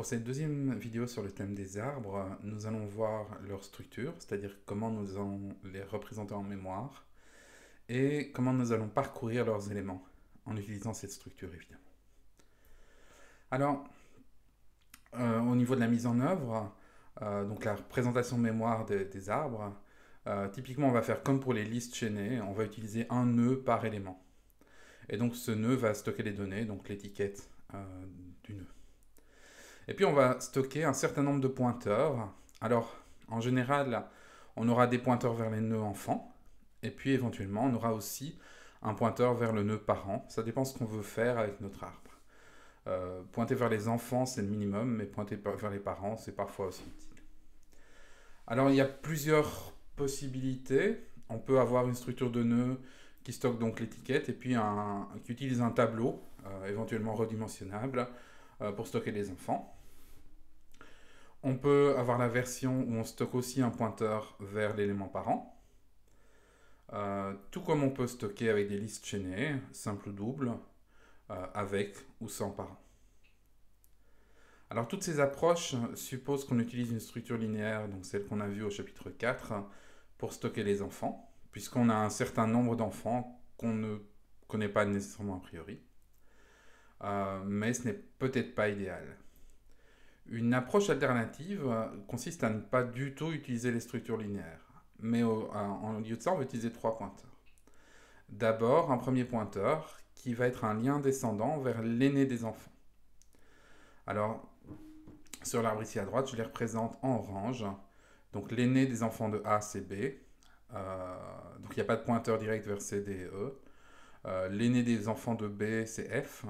Pour cette deuxième vidéo sur le thème des arbres, nous allons voir leur structure, c'est-à-dire comment nous allons les représenter en mémoire et comment nous allons parcourir leurs éléments en utilisant cette structure évidemment. Alors, euh, au niveau de la mise en œuvre, euh, donc la représentation mémoire des arbres, euh, typiquement on va faire comme pour les listes chaînées, on va utiliser un nœud par élément. Et donc ce nœud va stocker les données, donc l'étiquette du nœud. Et puis on va stocker un certain nombre de pointeurs. Alors en général, on aura des pointeurs vers les nœuds enfants. Et puis éventuellement, on aura aussi un pointeur vers le nœud parent. Ça dépend ce qu'on veut faire avec notre arbre. Euh, pointer vers les enfants, c'est le minimum, mais pointer vers les parents, c'est parfois aussi utile. Alors il y a plusieurs possibilités. On peut avoir une structure de nœud qui stocke donc l'étiquette et puis qui utilise un tableau, euh, éventuellement redimensionnable, euh, pour stocker les enfants. On peut avoir la version où on stocke aussi un pointeur vers l'élément parent. Euh, tout comme on peut stocker avec des listes chaînées, simple ou double, euh, avec ou sans parent. Alors toutes ces approches supposent qu'on utilise une structure linéaire, donc celle qu'on a vue au chapitre 4, pour stocker les enfants, puisqu'on a un certain nombre d'enfants qu'on ne connaît pas nécessairement a priori. Euh, mais ce n'est peut-être pas idéal. Une approche alternative consiste à ne pas du tout utiliser les structures linéaires, mais au, en lieu de ça, on va utiliser trois pointeurs. D'abord, un premier pointeur qui va être un lien descendant vers l'aîné des enfants. Alors, sur l'arbre ici à droite, je les représente en orange. Donc l'aîné des enfants de A, c'est B. Euh, donc il n'y a pas de pointeur direct vers C, D et E. Euh, l'aîné des enfants de B, c'est F.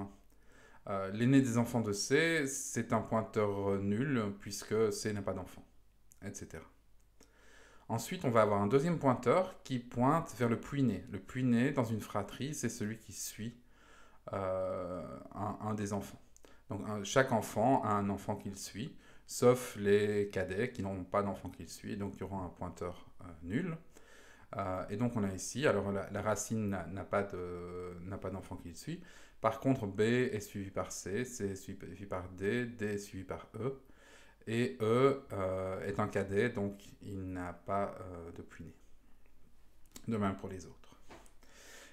Euh, l'aîné des enfants de C, c'est un pointeur euh, nul puisque C n'a pas d'enfant, etc. Ensuite, on va avoir un deuxième pointeur qui pointe vers le puiné. Le puiné, dans une fratrie, c'est celui qui suit euh, un, des enfants. Donc chaque enfant a un enfant qu'il suit, sauf les cadets qui n'ont pas d'enfant qu'il suit, donc il auront un pointeur nul. Euh, et donc on a ici, alors la, racine n'a pas d'enfant qui le suit. Par contre, B est suivi par C, C est suivi par D, D est suivi par E. Et E euh, est un cadet, donc il n'a pas euh, de puiné. De même pour les autres.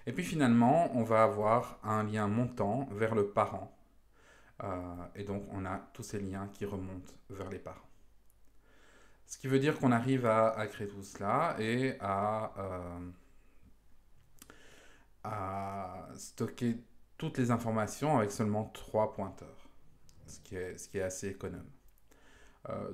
Et puis finalement, on va avoir un lien montant vers le parent. et donc on a tous ces liens qui remontent vers les parents. Ce qui veut dire qu'on arrive à, créer tout cela et euh, à, stocker toutes les informations avec seulement trois pointeurs, ce qui est, assez économe. Euh,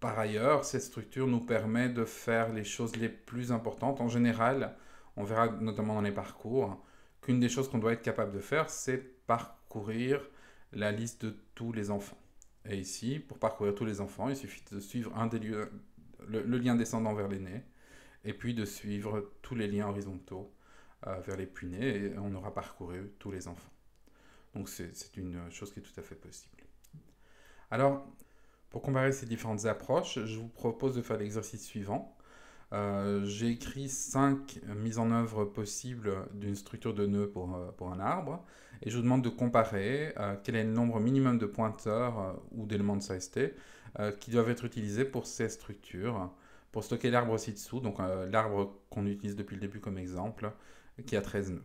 par ailleurs, cette structure nous permet de faire les choses les plus importantes. En général, on verra notamment dans les parcours qu'une des choses qu'on doit être capable de faire, c'est parcourir la liste de tous les enfants. Et ici, pour parcourir tous les enfants, il suffit de suivre un des lieux, le, lien descendant vers l'aîné, et puis de suivre tous les liens horizontaux euh, vers les nés, et on aura parcouru tous les enfants. Donc c'est une chose qui est tout à fait possible. Alors, pour comparer ces différentes approches, je vous propose de faire l'exercice suivant. Euh, j'ai écrit 5 mises en œuvre possibles d'une structure de nœuds pour, euh, un arbre et je vous demande de comparer euh, quel est le nombre minimum de pointeurs ou d'éléments de SAST qui doivent être utilisés pour ces structures, pour stocker l'arbre ci-dessous, donc l'arbre qu'on utilise depuis le début comme exemple, qui a 13 nœuds.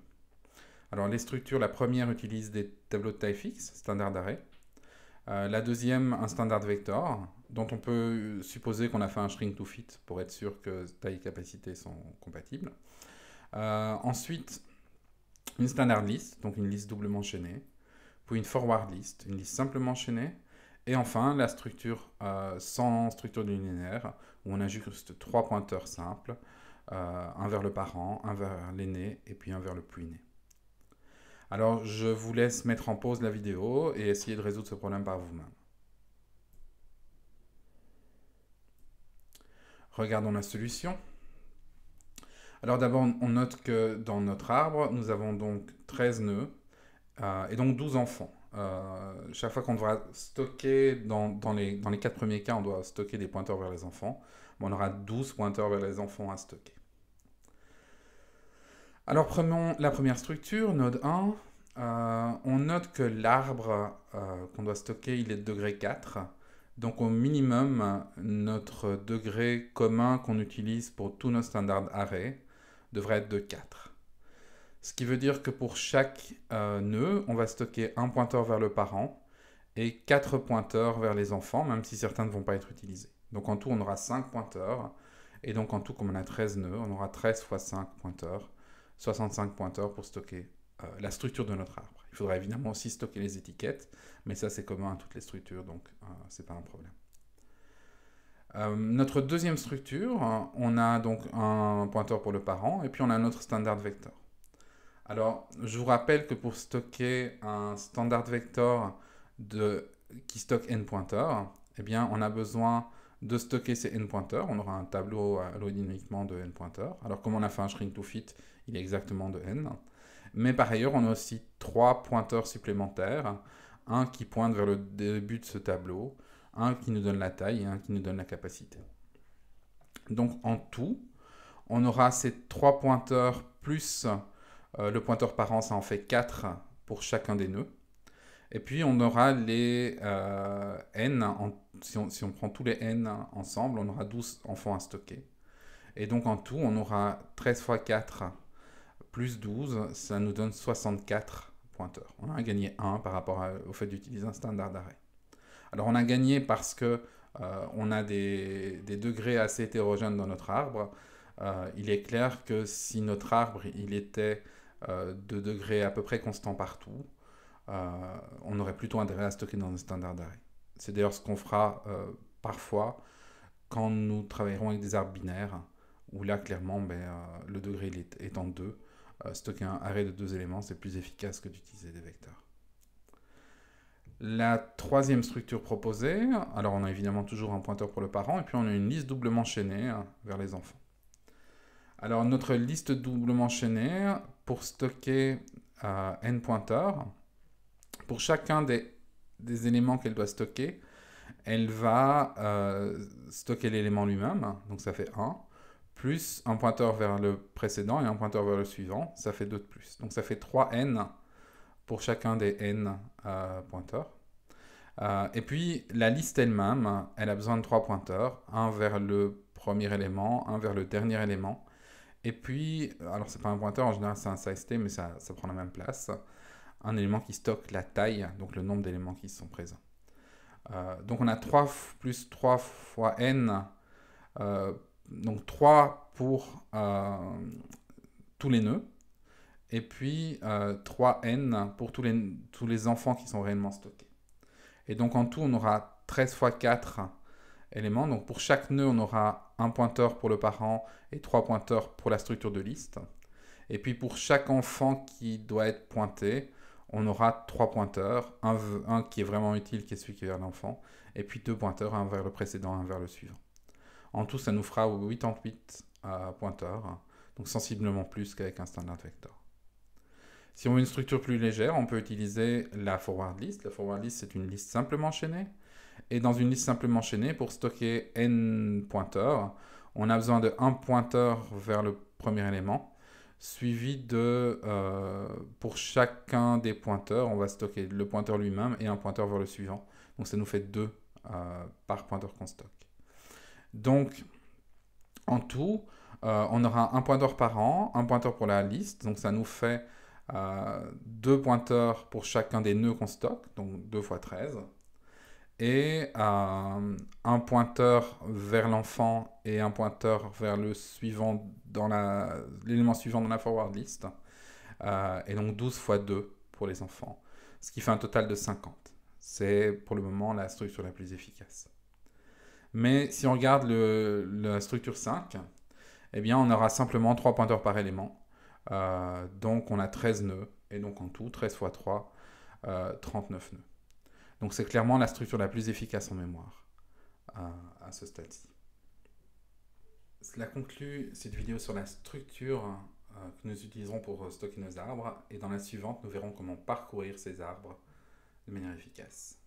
Alors les structures, la première utilise des tableaux de taille fixe, standard d'arrêt. Euh, la deuxième, un standard vector, dont on peut supposer qu'on a fait un shrink to fit pour être sûr que taille et capacité sont compatibles. Euh, ensuite, une standard list, donc une liste doublement chaînée, puis une forward list, une liste simplement chaînée, et enfin la structure euh, sans structure du linéaire, où on a juste trois pointeurs simples, un vers le parent, un vers l'aîné, et puis un vers le plus aîné. Alors, je vous laisse mettre en pause la vidéo et essayer de résoudre ce problème par vous-même. Regardons la solution. Alors d'abord, on note que dans notre arbre, nous avons donc 13 nœuds euh, et donc 12 enfants. Euh, chaque fois qu'on devra stocker, dans, les, dans les 4 premiers cas, on doit stocker des pointeurs vers les enfants. on aura 12 pointeurs vers les enfants à stocker. Alors prenons la première structure, node 1. Euh, on note que l'arbre euh, qu'on doit stocker, il est de degré 4. Donc au minimum, notre degré commun qu'on utilise pour tous nos standards arrêts devrait être de 4. Ce qui veut dire que pour chaque euh, nœud, on va stocker un pointeur vers le parent et 4 pointeurs vers les enfants, même si certains ne vont pas être utilisés. Donc en tout, on aura 5 pointeurs. Et donc en tout, comme on a 13 nœuds, on aura 13 fois 5 pointeurs 65 pointeurs pour stocker euh, la structure de notre arbre. Il faudra évidemment aussi stocker les étiquettes, mais ça c'est commun à toutes les structures, donc euh, c'est pas un problème. Euh, notre deuxième structure, on a donc un pointeur pour le parent, et puis on a notre standard vector. Alors, je vous rappelle que pour stocker un standard vector de, qui stocke n pointeurs, eh bien, on a besoin de stocker ces n pointeurs. On aura un tableau à de n pointeurs. Alors comme on a fait un shrink to fit, il est exactement de n. Mais par ailleurs, on a aussi trois pointeurs supplémentaires. Un qui pointe vers le début de ce tableau, un qui nous donne la taille et un qui nous donne la capacité. Donc en tout, on aura ces trois pointeurs plus euh, le pointeur parent, ça en fait quatre pour chacun des nœuds. Et puis on aura les euh, N, si, on, prend tous les N ensemble, on aura 12 enfants à stocker. Et donc en tout, on aura 13 fois 4 plus 12, ça nous donne 64 pointeurs. On a gagné 1 par rapport au fait d'utiliser un standard d'arrêt. Alors on a gagné parce que euh, on a des, degrés assez hétérogènes dans notre arbre. Euh, il est clair que si notre arbre il était de degrés à peu près constants partout, euh, on aurait plutôt intérêt à stocker dans un standard d'arrêt. C'est d'ailleurs ce qu'on fera euh, parfois quand nous travaillerons avec des arbres binaires, où là, clairement, ben, euh, le degré est, en deux, stocker un arrêt de deux éléments, c'est plus efficace que d'utiliser des vecteurs. La troisième structure proposée, alors on a évidemment toujours un pointeur pour le parent, et puis on a une liste doublement chaînée hein, vers les enfants. Alors notre liste doublement chaînée, pour stocker n pointeurs, pour chacun des, éléments qu'elle doit stocker, elle va euh, stocker l'élément lui-même, donc ça fait 1, plus un pointeur vers le précédent et un pointeur vers le suivant, ça fait 2 de plus. Donc ça fait 3n pour chacun des n euh, pointeurs. Euh, et puis la liste elle-même, elle a besoin de 3 pointeurs, un vers le premier élément, un vers le dernier élément. Et puis, alors ce c'est pas un pointeur, en général c'est un size t, mais ça prend la même place un élément qui stocke la taille, donc le nombre d'éléments qui sont présents. Euh, donc on a 3 plus 3 fois n, euh, donc 3 pour euh, tous les nœuds, et puis 3n pour tous les, tous les enfants qui sont réellement stockés. Et donc en tout, on aura 13 fois 4 éléments. Donc pour chaque nœud, on aura un pointeur pour le parent et trois pointeurs pour la structure de liste. Et puis pour chaque enfant qui doit être pointé, on aura trois pointeurs, un, un, qui est vraiment utile, qui est celui qui est vers l'enfant, et puis deux pointeurs, un vers le précédent, un vers le suivant. En tout, ça nous fera 88 euh, pointeurs, donc sensiblement plus qu'avec un standard vector. Si on veut une structure plus légère, on peut utiliser la forward list. La forward list, c'est une liste simplement chaînée. Et dans une liste simplement chaînée, pour stocker n pointeurs, on a besoin de un pointeur vers le premier élément suivi de, euh, pour chacun des pointeurs, on va stocker le pointeur lui-même et un pointeur vers le suivant. Donc ça nous fait deux euh, par pointeur qu'on stocke. Donc en tout, euh, on aura un pointeur par an, un pointeur pour la liste, donc ça nous fait deux pointeurs pour chacun des nœuds qu'on stocke, donc 2 x 13 et euh, un pointeur vers l'enfant et un pointeur vers le suivant dans l'élément suivant dans la forward list. Euh, et donc 12 fois 2 pour les enfants, ce qui fait un total de 50. C'est pour le moment la structure la plus efficace. Mais si on regarde la structure 5, eh bien on aura simplement 3 pointeurs par élément. Euh, donc on a 13 nœuds, et donc en tout 13 fois 3, 39 nœuds. Donc c'est clairement la structure la plus efficace en mémoire euh, à, ce stade-ci. Cela conclut cette vidéo sur la structure euh, que nous utiliserons pour euh, stocker nos arbres et dans la suivante, nous verrons comment parcourir ces arbres de manière efficace.